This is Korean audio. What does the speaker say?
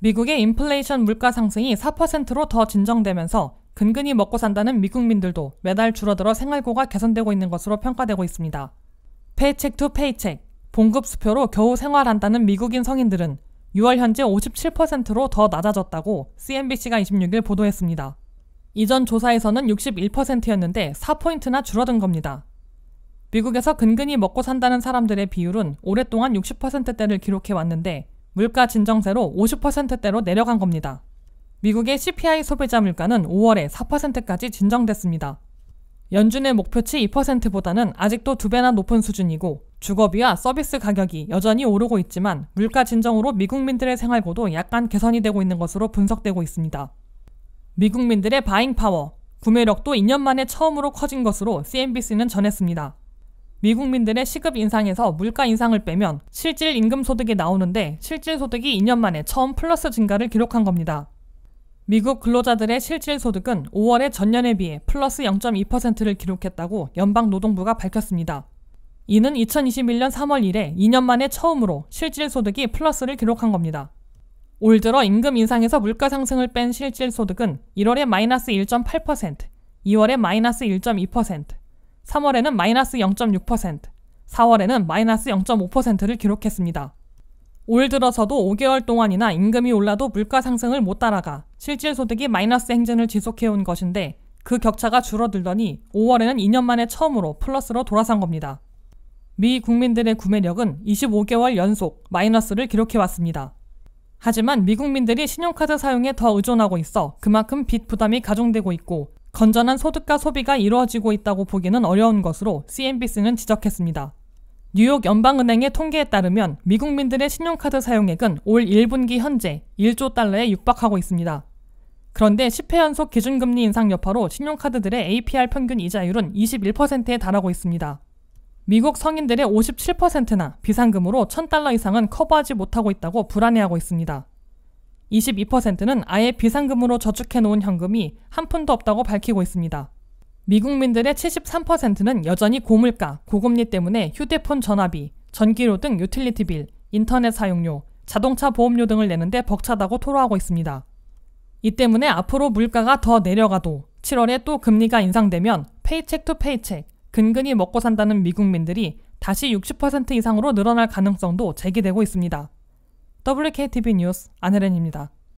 미국의 인플레이션 물가 상승이 4%로 더 진정되면서 근근히 먹고 산다는 미국민들도 매달 줄어들어 생활고가 개선되고 있는 것으로 평가되고 있습니다. 페이첵 투 페이첵, 봉급 수표로 겨우 생활한다는 미국인 성인들은 6월 현재 57%로 더 낮아졌다고 CNBC가 26일 보도했습니다. 이전 조사에서는 61%였는데 4포인트나 줄어든 겁니다. 미국에서 근근히 먹고 산다는 사람들의 비율은 오랫동안 60%대를 기록해 왔는데 물가 진정세로 50%대로 내려간 겁니다. 미국의 CPI 소비자 물가는 5월에 4%까지 진정됐습니다. 연준의 목표치 2%보다는 아직도 두 배나 높은 수준이고 주거비와 서비스 가격이 여전히 오르고 있지만 물가 진정으로 미국민들의 생활고도 약간 개선이 되고 있는 것으로 분석되고 있습니다. 미국민들의 바잉 파워, 구매력도 2년 만에 처음으로 커진 것으로 CNBC는 전했습니다. 미국민들의 시급 인상에서 물가 인상을 빼면 실질 임금 소득이 나오는데 실질 소득이 2년 만에 처음 플러스 증가를 기록한 겁니다. 미국 근로자들의 실질 소득은 5월의 전년에 비해 플러스 0.2%를 기록했다고 연방 노동부가 밝혔습니다. 이는 2021년 3월 이래 2년 만에 처음으로 실질 소득이 플러스를 기록한 겁니다. 올 들어 임금 인상에서 물가 상승을 뺀 실질 소득은 1월에 마이너스 1.8%, 2월에 마이너스 1.2%, 3월에는 마이너스 0.6%, 4월에는 마이너스 0.5%를 기록했습니다. 올 들어서도 5개월 동안이나 임금이 올라도 물가 상승을 못 따라가 실질 소득이 마이너스 행진을 지속해온 것인데 그 격차가 줄어들더니 5월에는 2년 만에 처음으로 플러스로 돌아선 겁니다. 미 국민들의 구매력은 25개월 연속 마이너스를 기록해왔습니다. 하지만 미국민들이 신용카드 사용에 더 의존하고 있어 그만큼 빚 부담이 가중되고 있고 건전한 소득과 소비가 이루어지고 있다고 보기는 어려운 것으로 CNBC는 지적했습니다. 뉴욕 연방은행의 통계에 따르면 미국민들의 신용카드 사용액은 올 1분기 현재 1조 달러에 육박하고 있습니다. 그런데 10회 연속 기준금리 인상 여파로 신용카드들의 APR 평균 이자율은 21%에 달하고 있습니다. 미국 성인들의 57%나 비상금으로 1000달러 이상은 커버하지 못하고 있다고 불안해하고 있습니다. 22%는 아예 비상금으로 저축해 놓은 현금이 한 푼도 없다고 밝히고 있습니다. 미국민들의 73%는 여전히 고물가, 고금리 때문에 휴대폰 전화비, 전기료 등 유틸리티 빌, 인터넷 사용료, 자동차 보험료 등을 내는데 벅차다고 토로하고 있습니다. 이 때문에 앞으로 물가가 더 내려가도 7월에 또 금리가 인상되면 페이첵 투 페이첵, 근근히 먹고 산다는 미국민들이 다시 60% 이상으로 늘어날 가능성도 제기되고 있습니다. WKTV 뉴스 안혜렌입니다.